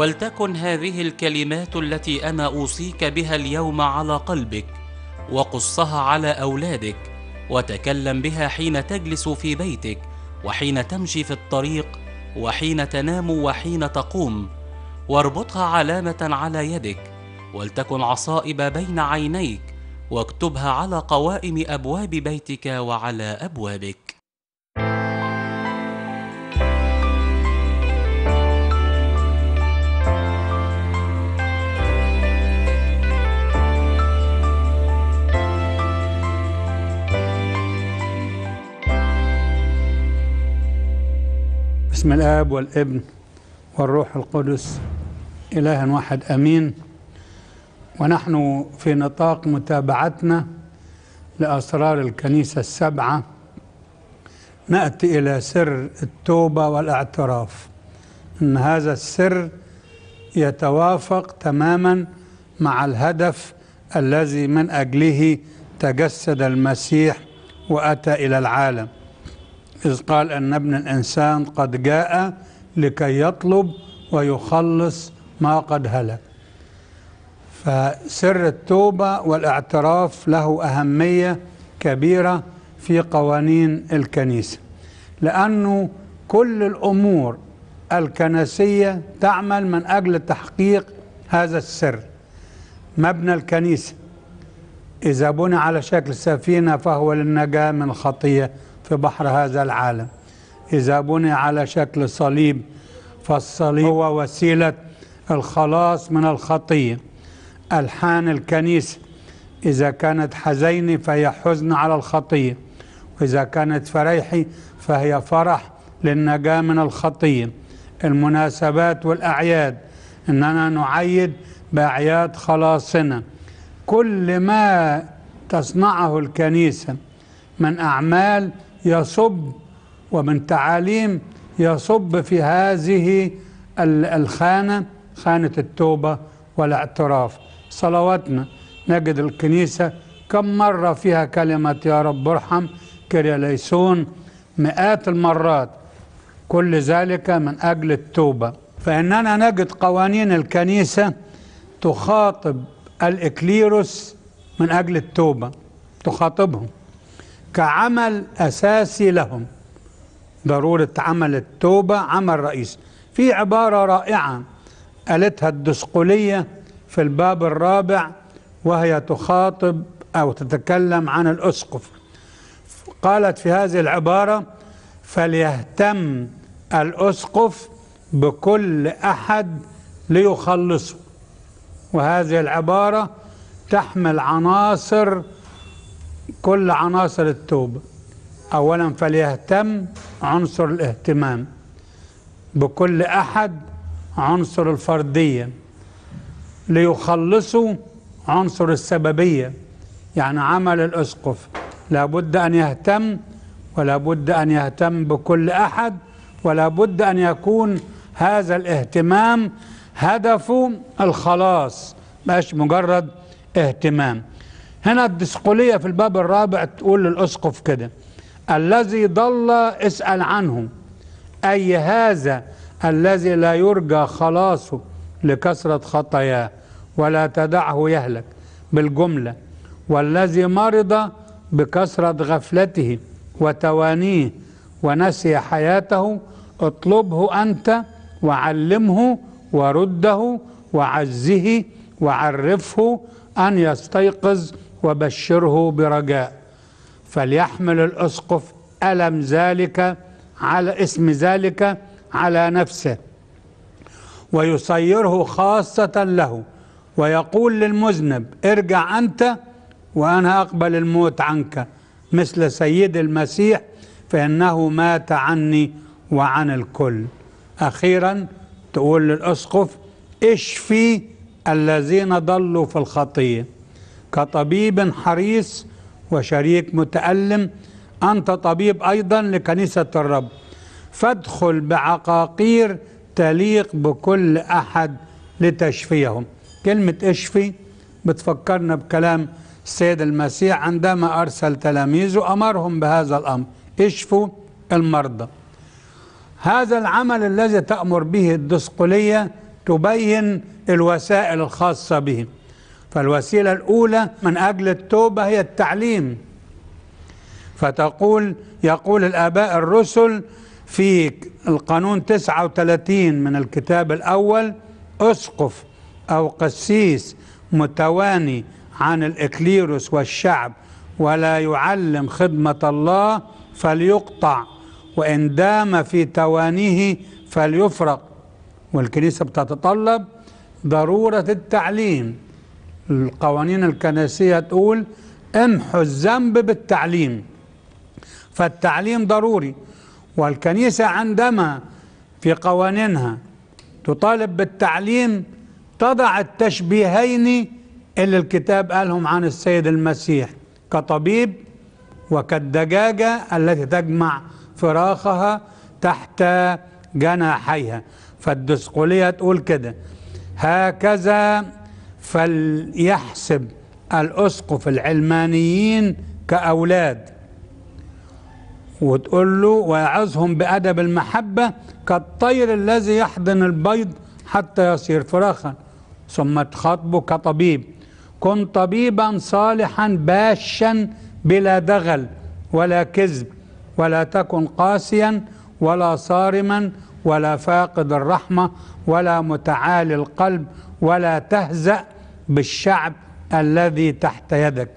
ولتكن هذه الكلمات التي انا اوصيك بها اليوم على قلبك وقصها على اولادك وتكلم بها حين تجلس في بيتك وحين تمشي في الطريق وحين تنام وحين تقوم واربطها علامه على يدك ولتكن عصائب بين عينيك واكتبها على قوائم ابواب بيتك وعلى ابوابك باسم الاب والابن والروح القدس اله واحد امين ونحن في نطاق متابعتنا لاسرار الكنيسه السبعه ناتي الى سر التوبه والاعتراف ان هذا السر يتوافق تماما مع الهدف الذي من اجله تجسد المسيح واتى الى العالم إذ قال أن ابن الإنسان قد جاء لكي يطلب ويخلص ما قد هلك فسر التوبة والاعتراف له أهمية كبيرة في قوانين الكنيسة لأنه كل الأمور الكنسية تعمل من أجل تحقيق هذا السر مبنى الكنيسة إذا بني على شكل سفينة فهو للنجاة من الخطية في بحر هذا العالم إذا بني على شكل صليب فالصليب هو وسيلة الخلاص من الخطية ألحان الكنيسة إذا كانت حزينة فهي حزن على الخطية وإذا كانت فريحي فهي فرح للنجاة من الخطية المناسبات والأعياد إننا نعيد بأعياد خلاصنا كل ما تصنعه الكنيسة من أعمال يصب ومن تعاليم يصب في هذه الخانة خانة التوبة والاعتراف صلواتنا نجد الكنيسة كم مرة فيها كلمة يا رب ارحم كرياليسون مئات المرات كل ذلك من أجل التوبة فإننا نجد قوانين الكنيسة تخاطب الإكليروس من أجل التوبة تخاطبهم كعمل أساسي لهم ضرورة عمل التوبة عمل رئيسي في عبارة رائعة قالتها الدسقلية في الباب الرابع وهي تخاطب أو تتكلم عن الأسقف قالت في هذه العبارة فليهتم الأسقف بكل أحد ليخلصه وهذه العبارة تحمل عناصر كل عناصر التوبة أولا فليهتم عنصر الاهتمام بكل أحد عنصر الفردية ليخلصوا عنصر السببية يعني عمل الأسقف لابد أن يهتم ولا بد أن يهتم بكل أحد ولا بد أن يكون هذا الاهتمام هدفه الخلاص مش مجرد اهتمام هنا الدسقلية في الباب الرابع تقول للأسقف كده الذي ضل اسأل عنه أي هذا الذي لا يرجى خلاصه لكثرة خطاياه ولا تدعه يهلك بالجملة والذي مرض بكثرة غفلته وتوانيه ونسي حياته اطلبه أنت وعلمه ورده وعزه وعرفه أن يستيقظ وبشره برجاء فليحمل الأسقف ألم ذلك على اسم ذلك على نفسه ويصيره خاصة له ويقول للمذنب ارجع أنت وأنا أقبل الموت عنك مثل سيد المسيح فإنه مات عني وعن الكل أخيرا تقول للأسقف اشفي الذين ضلوا في الخطيه كطبيب حريص وشريك متألم أنت طبيب أيضا لكنيسة الرب فادخل بعقاقير تليق بكل أحد لتشفيهم كلمة اشفي بتفكرنا بكلام السيد المسيح عندما أرسل تلاميذه أمرهم بهذا الأمر اشفوا المرضى هذا العمل الذي تأمر به الدسقلية تبين الوسائل الخاصة به فالوسيلة الأولى من أجل التوبة هي التعليم فتقول يقول الآباء الرسل في القانون 39 من الكتاب الأول أسقف أو قسيس متواني عن الإكليروس والشعب ولا يعلم خدمة الله فليقطع وإن دام في توانيه فليفرق والكنيسة بتتطلب ضرورة التعليم القوانين الكنسية تقول امحوا الذنب بالتعليم فالتعليم ضروري والكنيسة عندما في قوانينها تطالب بالتعليم تضع التشبيهين اللي الكتاب قالهم عن السيد المسيح كطبيب وكالدجاجة التي تجمع فراخها تحت جناحيها فالدسقولية تقول كده هكذا فليحسب الأسقف العلمانيين كأولاد وتقول له ويعظهم بأدب المحبة كالطير الذي يحضن البيض حتى يصير فراخا ثم تخاطبه كطبيب كن طبيبا صالحا باشا بلا دغل ولا كذب ولا تكن قاسيا ولا صارما ولا فاقد الرحمة ولا متعالي القلب ولا تهزأ بالشعب الذي تحت يدك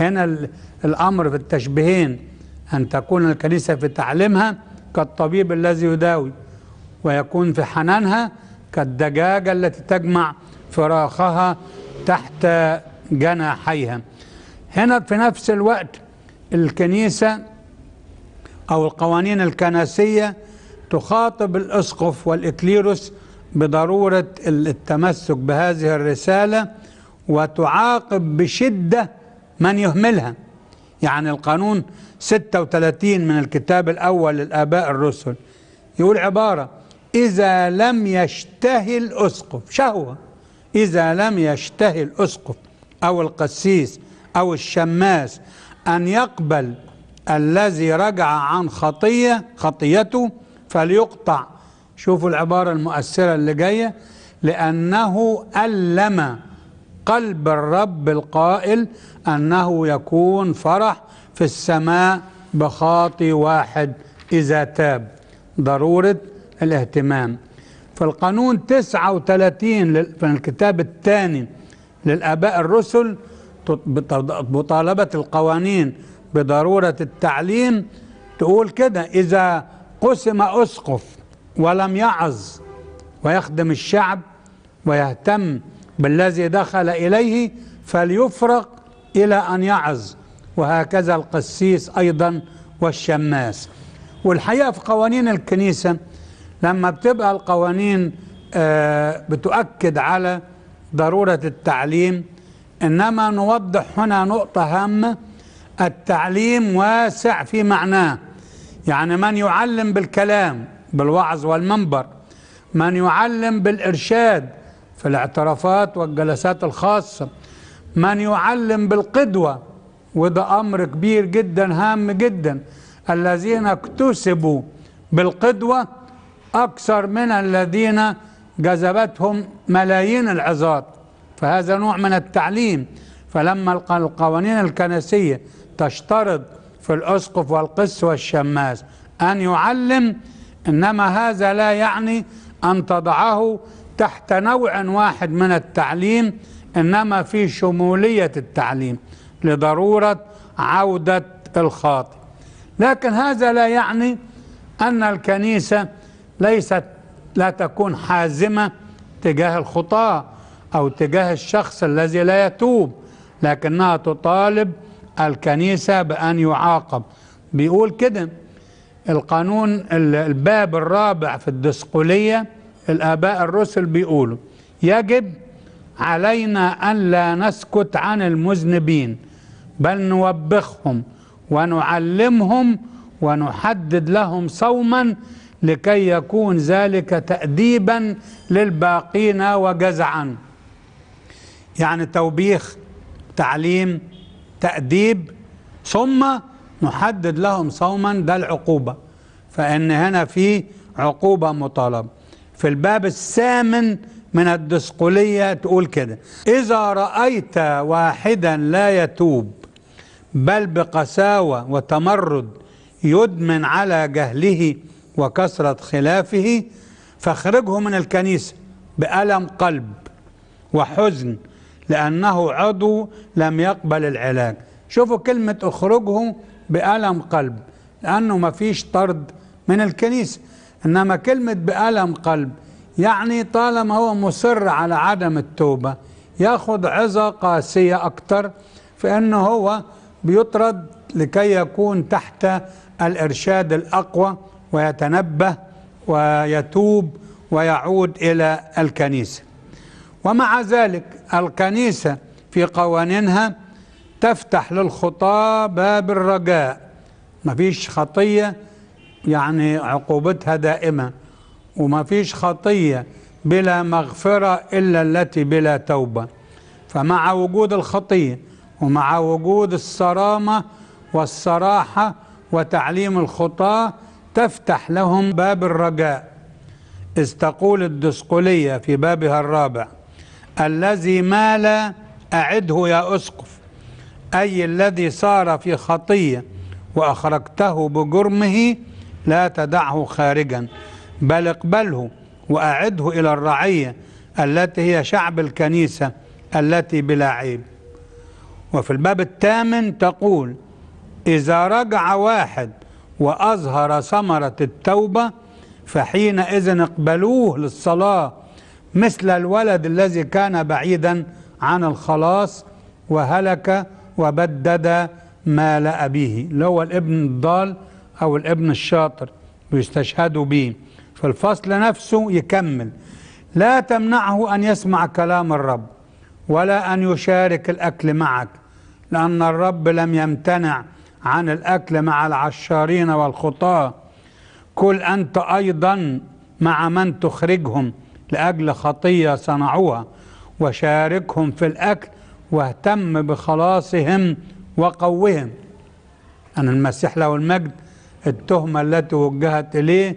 هنا الأمر في التشبيهين أن تكون الكنيسة في تعليمها كالطبيب الذي يداوي ويكون في حنانها كالدجاجة التي تجمع فراخها تحت جناحيها هنا في نفس الوقت الكنيسة أو القوانين الكنسية تخاطب الأسقف والإكليروس بضرورة التمسك بهذه الرسالة وتعاقب بشدة من يهملها يعني القانون 36 من الكتاب الأول للآباء الرسل يقول عبارة إذا لم يشتهي الأسقف شهوة إذا لم يشتهي الأسقف أو القسيس أو الشماس أن يقبل الذي رجع عن خطية خطيته فليقطع شوفوا العبارة المؤثرة اللي جاية لأنه ألم قلب الرب القائل أنه يكون فرح في السماء بخاطي واحد إذا تاب ضرورة الاهتمام في القانون 39 في الكتاب الثاني للآباء الرسل مطالبة القوانين بضرورة التعليم تقول كده إذا قسم أسقف ولم يعظ ويخدم الشعب ويهتم بالذي دخل إليه فليفرق إلى أن يعظ وهكذا القسيس أيضا والشماس والحقيقة في قوانين الكنيسة لما بتبقى القوانين آه، بتؤكد على ضرورة التعليم إنما نوضح هنا نقطة هامة التعليم واسع في معناه يعني من يعلم بالكلام بالوعظ والمنبر من يعلم بالإرشاد في الاعترافات والجلسات الخاصة من يعلم بالقدوة وده أمر كبير جدا هام جدا الذين اكتسبوا بالقدوة أكثر من الذين جذبتهم ملايين العظات فهذا نوع من التعليم فلما القوانين الكنسية تشترط في الأسقف والقس والشماس أن يعلم إنما هذا لا يعني أن تضعه تحت نوع واحد من التعليم إنما في شمولية التعليم لضرورة عودة الخاطئ لكن هذا لا يعني أن الكنيسة ليست لا تكون حازمة تجاه الخطاة أو تجاه الشخص الذي لا يتوب لكنها تطالب الكنيسة بأن يعاقب بيقول كده القانون الباب الرابع في الدسقلية الآباء الرسل بيقولوا يجب علينا ألا نسكت عن المذنبين بل نوبخهم ونعلمهم ونحدد لهم صوما لكي يكون ذلك تأديبا للباقين وجزعا يعني توبيخ تعليم تأديب ثم نحدد لهم صوما ده العقوبة فإن هنا في عقوبة مطالبة في الباب الثامن من الدسقلية تقول كده إذا رأيت واحدا لا يتوب بل بقساوة وتمرد يدمن على جهله وكثرة خلافه فاخرجه من الكنيسة بألم قلب وحزن لأنه عضو لم يقبل العلاج شوفوا كلمة اخرجه بألم قلب لأنه ما فيش طرد من الكنيسة إنما كلمة بألم قلب يعني طالما هو مصر على عدم التوبة ياخذ عظة قاسية أكتر فإنه هو بيطرد لكي يكون تحت الإرشاد الأقوى ويتنبه ويتوب ويعود إلى الكنيسة ومع ذلك الكنيسة في قوانينها تفتح للخطاة باب الرجاء مفيش خطية يعني عقوبتها دائمة ومفيش خطية بلا مغفرة إلا التي بلا توبة فمع وجود الخطية ومع وجود الصرامة والصراحة وتعليم الخطاة تفتح لهم باب الرجاء إذ تقول الدسقلية في بابها الرابع الذي مال أعده يا أسقف أي الذي صار في خطية وأخرجته بجرمه لا تدعه خارجا بل اقبله وأعده إلى الرعية التي هي شعب الكنيسة التي بلا عيب وفي الباب الثامن تقول إذا رجع واحد وأظهر ثمرة التوبة فحينئذ اقبلوه للصلاة مثل الولد الذي كان بعيدا عن الخلاص وهلك وبدد مال أبيه اللي هو الابن الضال أو الابن الشاطر بيستشهدوا به فالفصل نفسه يكمل لا تمنعه أن يسمع كلام الرب ولا أن يشارك الأكل معك لأن الرب لم يمتنع عن الأكل مع العشارين والخطاة كل أنت أيضا مع من تخرجهم لأجل خطية صنعوها وشاركهم في الأكل واهتم بخلاصهم وقوهم أن المسيح له المجد التهمة التي وجهت إليه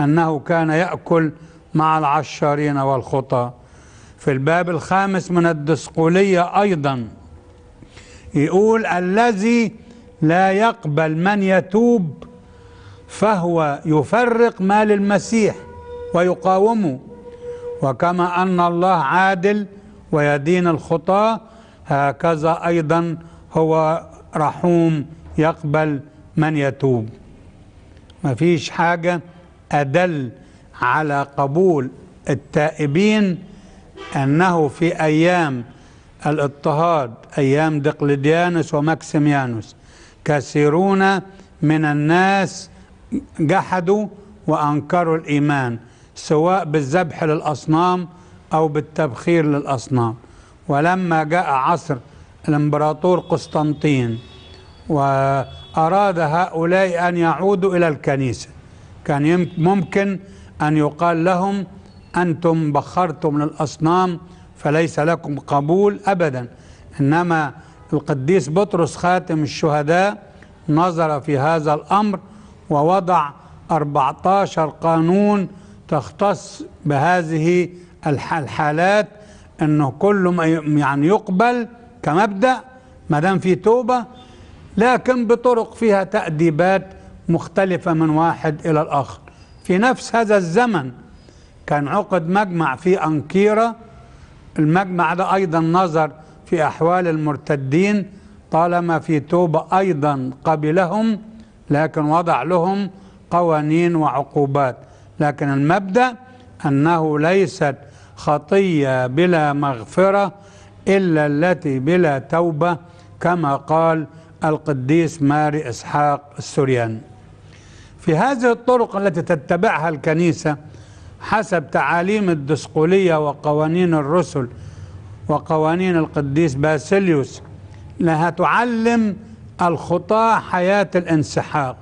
أنه كان يأكل مع العشارين والخطى في الباب الخامس من الدسقولية أيضا يقول الذي لا يقبل من يتوب فهو يفرق مال المسيح ويقاومه وكما أن الله عادل ويدين الخطاة هكذا أيضا هو رحوم يقبل من يتوب ما فيش حاجة أدل على قبول التائبين أنه في أيام الاضطهاد أيام دقلديانوس وماكسيميانوس كثيرون من الناس جحدوا وأنكروا الإيمان سواء بالذبح للأصنام أو بالتبخير للأصنام ولما جاء عصر الامبراطور قسطنطين وأراد هؤلاء أن يعودوا إلى الكنيسة كان ممكن أن يقال لهم أنتم بخرتم للأصنام فليس لكم قبول أبدا إنما القديس بطرس خاتم الشهداء نظر في هذا الأمر ووضع 14 قانون تختص بهذه الحالات انه كله ما يعني يقبل كمبدا ما دام في توبه لكن بطرق فيها تاديبات مختلفه من واحد الى الاخر في نفس هذا الزمن كان عقد مجمع في انكيره المجمع ده ايضا نظر في احوال المرتدين طالما في توبه ايضا قبلهم لكن وضع لهم قوانين وعقوبات لكن المبدا انه ليست خطية بلا مغفرة إلا التي بلا توبة كما قال القديس ماري إسحاق السوريان في هذه الطرق التي تتبعها الكنيسة حسب تعاليم الدسقولية وقوانين الرسل وقوانين القديس باسيليوس لها تعلم الخطاة حياة الانسحاق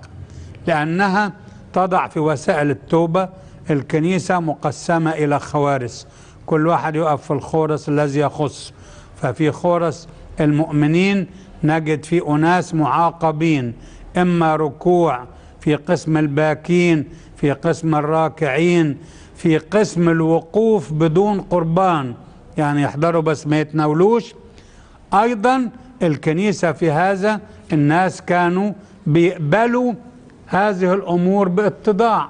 لأنها تضع في وسائل التوبة الكنيسة مقسمة إلى خوارس كل واحد يقف في الخورس الذي يخص ففي خورس المؤمنين نجد في أناس معاقبين إما ركوع في قسم الباكين في قسم الراكعين في قسم الوقوف بدون قربان يعني يحضروا بس ما يتناولوش أيضا الكنيسة في هذا الناس كانوا بيقبلوا هذه الأمور باتضاع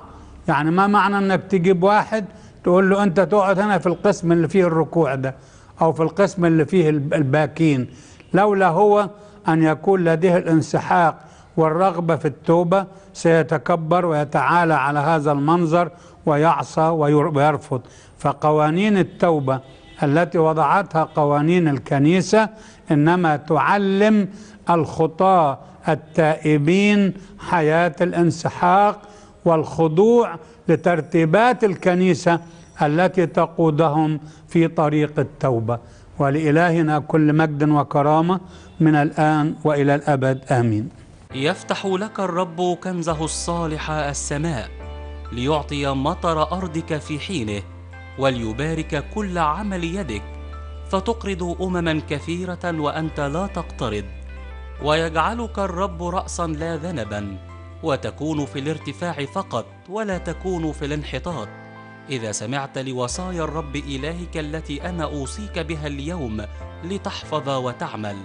يعني ما معنى أنك تجيب واحد تقول له أنت تقعد هنا في القسم اللي فيه الركوع ده أو في القسم اللي فيه الباكين لولا هو أن يكون لديه الانسحاق والرغبة في التوبة سيتكبر ويتعالى على هذا المنظر ويعصى ويرفض فقوانين التوبة التي وضعتها قوانين الكنيسة إنما تعلم الخطاة التائبين حياة الانسحاق والخضوع لترتيبات الكنيسة التي تقودهم في طريق التوبة ولإلهنا كل مجد وكرامة من الآن وإلى الأبد آمين يفتح لك الرب كنزه الصالح السماء ليعطي مطر أرضك في حينه وليبارك كل عمل يدك فتقرض أمما كثيرة وأنت لا تقترض ويجعلك الرب رأسا لا ذنبا وتكون في الارتفاع فقط ولا تكون في الانحطاط إذا سمعت لوصايا الرب إلهك التي أنا أوصيك بها اليوم لتحفظ وتعمل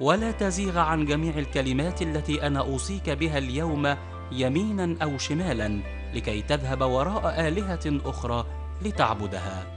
ولا تزيغ عن جميع الكلمات التي أنا أوصيك بها اليوم يمينا أو شمالا لكي تذهب وراء آلهة أخرى لتعبدها